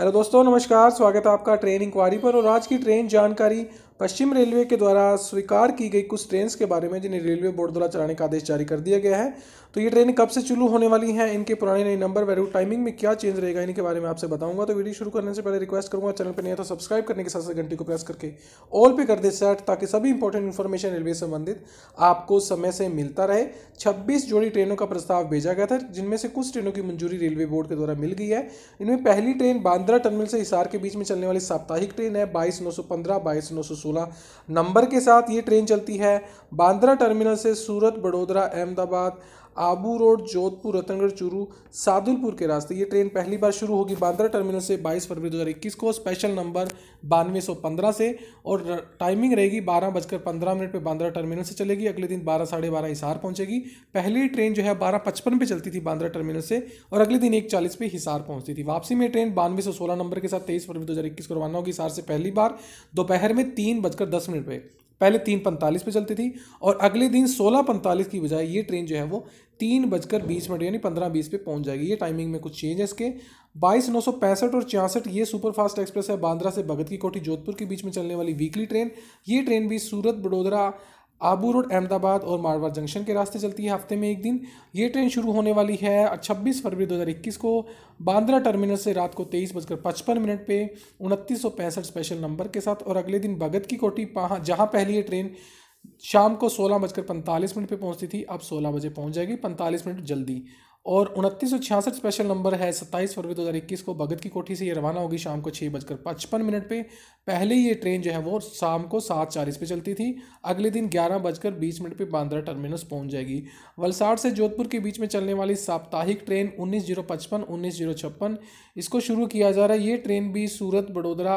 hello दोस्तों नमस्कार स्वागत है आपका ट्रेन इंक्वायरी पर और आज की ट्रेन जानकारी पश्चिम रेलवे के द्वारा स्वीकार की गई कुछ ट्रेन के बारे में जिन्हें रेलवे बोर्ड द्वारा चलाने का आदेश जारी कर दिया गया है तो ये ट्रेन कब से शुरू होने वाली हैं इनके पुराने नए नंबर व टाइमिंग में क्या चेंज रहेगा इनके बारे में आपसे बताऊंगा तो वीडियो शुरू करने से पहले रिक्वेस्ट करूंगा चैनल पर नहीं तो सब्सक्राइब करने के साथ साथ घंटी को प्रेस करके ऑल पे कर दे सेट ताकि सभी इंपॉर्टेंट इन्फॉर्मेशन रेलवे संबंधित आपको समय से मिलता रहे छब्बीस जोड़ी ट्रेनों का प्रस्ताव भेजा गया था जिनमें से कुछ ट्रेनों की मंजूरी रेलवे बोर्ड के द्वारा मिल गई है इनमें पहली ट्रेन बांद्रा टर्मिनल से हिसार के बीच में चलने वाली साप्ताहिक ट्रेन है बाईस नौ सौ पंद्रह बाईस नौ सौ सोलह नंबर के साथ ये ट्रेन चलती है बांद्रा टर्मिनल से सूरत बड़ोदरा अहमदाबाद आबू रोड जोधपुर रतनगढ़ चूरू सादुलपुर के रास्ते ये ट्रेन पहली बार शुरू होगी बांद्रा टर्मिनल से 22 फरवरी 2021 को स्पेशल नंबर बानवे से और टाइमिंग रहेगी बारह बजकर पंद्रह मिनट पर बांद्रा टर्मिनल से चलेगी अगले दिन बारह साढ़े बारह हिसार पहुंचेगी पहली ट्रेन जो है बारह पचपन पर चलती थी बांद्रा टर्मिनल से और अगले दिन एक चालीस पर हिसार पहुंचती थी वापसी में ट्रेन बानवे सौ सोलह नंबर के साथ तेईस फरवरी दो हज़ार इक्कीस को रवाना होगी हिसार से पहली बार दोपहर में तीन बजकर दस मिनट पर पहले तीन पैंतालीस पे चलती थी और अगले दिन सोलह पैंतालीस की बजाय ये ट्रेन जो है वो तीन बजकर बीस मिनट यानी पंद्रह बीस पे पहुंच जाएगी ये टाइमिंग में कुछ चेंज है इसके बाईस नौ सौ पैंसठ और छियासठ ये सुपरफास्ट एक्सप्रेस है बांद्रा से भगत की कोठी जोधपुर के बीच में चलने वाली वीकली ट्रेन ये ट्रेन भी सूरत बड़ोदरा आबू रोड अहमदाबाद और मारवा जंक्शन के रास्ते चलती है हफ्ते में एक दिन ये ट्रेन शुरू होने वाली है छब्बीस फरवरी इक्कीस को बांद्रा टर्मिनल से रात को तेईस बजकर पचपन मिनट पे उनतीस स्पेशल नंबर के साथ और अगले दिन भगत की कोठी जहाँ पहली ये ट्रेन शाम को सोलह बजकर पैंतालीस मिनट पर पहुँचती थी अब सोलह बजे पहुँच जाएगी पैंतालीस मिनट जल्दी और उनतीस स्पेशल नंबर है सत्ताईस फरवरी इक्कीस को भगत की कोठी से ये रवाना होगी शाम को छः बजकर पचपन मिनट पे पहले ये ट्रेन जो है वो शाम को सात चालीस पे चलती थी अगले दिन ग्यारह बजकर बीस मिनट पे बांद्रा टर्मिनस पहुंच जाएगी वलसाड़ से जोधपुर के बीच में चलने वाली साप्ताहिक ट्रेन उन्नीस जीरो पचपन उन्नीस जीरो छप्पन इसको शुरू किया जा रहा है ये ट्रेन भी सूरत बड़ोदरा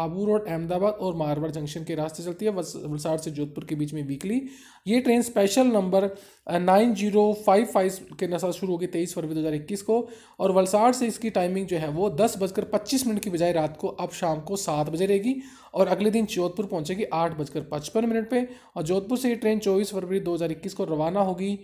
आबू रोड अहमदाबाद और मारवाड़ जंक्शन के रास्ते चलती है वलसाड़ से जोधपुर के बीच में वीकली ये train special number nine zero five five के नशा शुरू होगी तेईस फरवरी दो हज़ार इक्कीस को और वलसाड़ से इसकी टाइमिंग जो है वो दस बजकर पच्चीस मिनट की बजाय रात को अब शाम को सात बजे रहेगी और अगले दिन जोधपुर पहुँचेगी आठ बजकर पचपन मिनट पर और जोधपुर से ये ट्रेन चौबीस फरवरी दो हज़ार इक्कीस को रवाना होगी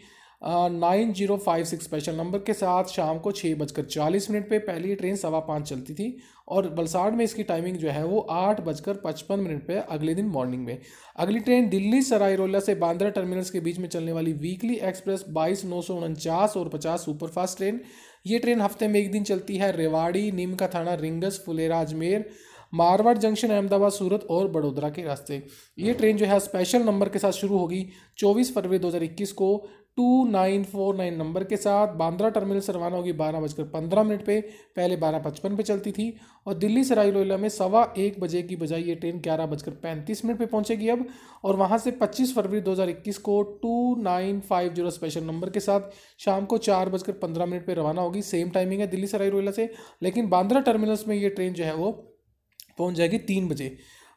nine zero five six special number के साथ शाम को छः बजकर चालीस मिनट पे पहली ट्रेन सवा पाँच चलती थी और बलसाड़ में इसकी टाइमिंग जो है वो आठ बजकर पचपन मिनट पे अगले दिन मॉर्निंग में अगली ट्रेन दिल्ली सरायरोला से बांद्रा टर्मिनल्स के बीच में चलने वाली वीकली एक्सप्रेस बाईस नौ सौ उनचास और पचास सुपरफास्ट ट्रेन ये ट्रेन हफ्ते में एक दिन चलती है रेवाड़ी नीम का थाना रिंगस फुलेरा अजमेर मारवाड़ जंक्शन अहमदाबाद सूरत और बड़ोदरा के रास्ते ये ट्रेन जो है स्पेशल नंबर के साथ शुरू होगी 24 फरवरी 2021 को two nine four nine number के साथ बांद्रा टर्मिनल से रवाना होगी बारह बजकर पंद्रह मिनट पे पहले बारह पचपन पे चलती थी और दिल्ली सराय रोहिला में सवा एक बजे की बजाय ये ट्रेन ग्यारह बजकर पैंतीस मिनट पे पहुंचेगी अब और वहाँ से पच्चीस फरवरी दो हज़ार इक्कीस को two nine five zero special number के साथ शाम को चार बजकर पंद्रह मिनट पर रवाना होगी सेम टाइमिंग है दिल्ली सराई रोहिला से लेकिन बांद्रा टर्मिनल्स में ये ट्रेन जो है वो पहुँच जाएगी तीन बजे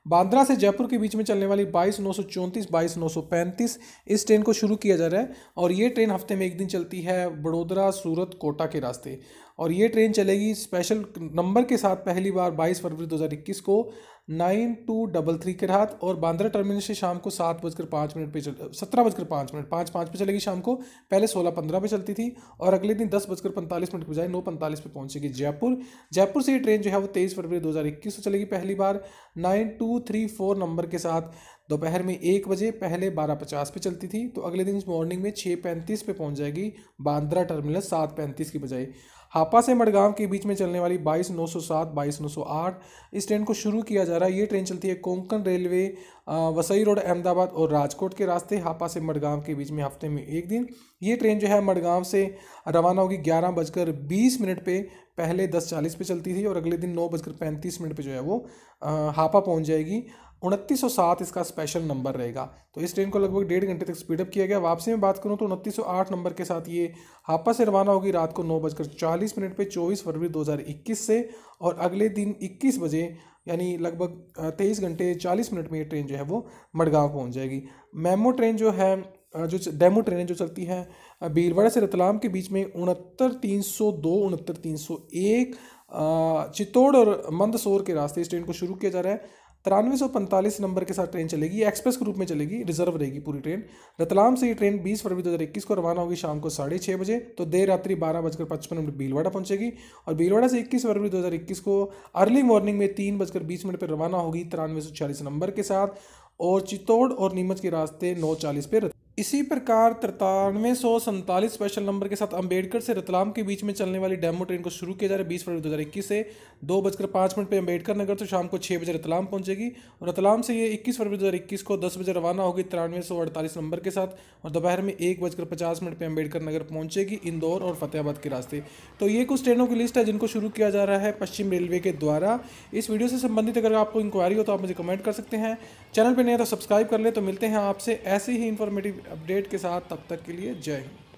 बांद्रा से जयपुर के बीच में चलने वाली बाईस नौ सौ चौंतीस बाईस नौ सौ पैंतीस इस ट्रेन को शुरू किया जा रहा है और ये ट्रेन हफ्ते में एक दिन चलती है बड़ोदरा सूरत कोटा के रास्ते और ये ट्रेन चलेगी स्पेशल नंबर के साथ पहली बार 22 फरवरी 2021 को नाइन टू डबल थ्री के रात और बांद्रा टर्मिनस से शाम को सात बजकर पाँच मिनट पे चल सत्रह बजकर पाँच मिनट पाँच पाँच पे चलेगी शाम को पहले सोलह पंद्रह पे चलती थी और अगले दिन दस बजकर पैंतालीस मिनट के बजाय नौ पैंतालीस पे पहुंचेगी जयपुर जयपुर से ये ट्रेन जो है वो तेईस फरवरी दो हज़ार इक्कीस को चलेगी पहली बार nine two three four number के साथ दोपहर में एक बजे पहले बारह पचास पे चलती थी तो अगले दिन मॉर्निंग में छः पैंतीस पे पहुंच जाएगी बांद्रा टर्मिनल सात पैंतीस की बजाय हापा से मडगांव के बीच में चलने वाली बाईस नौ सौ सात बाईस नौ सौ आठ इस ट्रेन को शुरू किया जा रहा है ये ट्रेन चलती है कोंकण रेलवे वसई रोड अहमदाबाद और राजकोट के रास्ते हापा से मडगांव के बीच में हफ्ते में एक दिन ये ट्रेन जो है मडगांव से रवाना होगी ग्यारह बजकर बीस मिनट पर पहले दस चालीस पे चलती थी और अगले दिन नौ बजकर पैंतीस मिनट पर जो है वो हापा पहुंच जाएगी उनतीस इसका स्पेशल नंबर रहेगा तो इस ट्रेन को लगभग डेढ़ घंटे तक स्पीडअप किया गया वापसी में बात करूँ तो उनतीस नंबर के साथ ये हापा से रवाना होगी रात को नौ बजकर चालीस मिनट पर चौबीस फरवरी 2021 से और अगले दिन 21 बजे यानी लगभग तेईस घंटे चालीस मिनट में ये ट्रेन जो है वो मडगांव पहुंच जाएगी मेमो ट्रेन जो है जो डेमो ट्रेनें जो चलती हैं भीलवाड़ा से रतलाम के बीच में उनहत्तर तीन सौ दो उनहत्तर तीन सौ एक चित्तौड़ और मंदसौर के रास्ते इस ट्रेन को शुरू किया जा रहा है तिरानवे सौ पैंतालीस नंबर के साथ ट्रेन चलेगी एक्सप्रेस के रूप में चलेगी रिजर्व रहेगी पूरी ट्रेन रतलाम से ये ट्रेन 20 फरवरी 2021 को रवाना होगी शाम को साढ़े छः बजे तो देर रात्रि बारह बजकर पचपन मिनट भीलवाड़ा पहुंचेगी और भीलवाड़ा से 21 फरवरी 2021 को अर्ली मॉर्निंग में तीन बजकर बीस मिनट पर रवाना होगी तिरानवे सौ छियालीस नंबर के साथ और चित्तौड़ और नीमच के रास्ते नौ चालीस पे इसी प्रकार तिरतानवे सौ सैंतालीस स्पेशल नंबर के साथ अंबेडकर से रतलाम के बीच में चलने वाली डेमो ट्रेन को शुरू किया जा रहा है बीस फरवरी दो हज़ार इक्कीस से दो बजकर पाँच मिनट पर अंबेडकर नगर से शाम को छः बजे रतलाम पहुंचेगी और रतलाम से ये इक्कीस फरवरी दो हज़ार इक्कीस को दस बजे रवाना होगी तिरानवे सौ अड़तालीस नंबर के साथ और दोपहर में एक बजकर पचास मिनट पर अम्बेडकर नगर पहुँचेगी इंदौर और फतेहाबाद के रास्ते तो ये कुछ ट्रेनों की लिस्ट है जिनको शुरू किया जा रहा है पश्चिम रेलवे के द्वारा इस वीडियो से संबंधित अगर आपको इंक्वायरी हो तो आप मुझे कमेंट कर सकते हैं चैनल पर नहीं तो सब्सक्राइब कर ले तो मिलते हैं आपसे ऐसे ही इन्फॉर्मेटिव अपडेट के साथ तब तक के लिए जय हिंद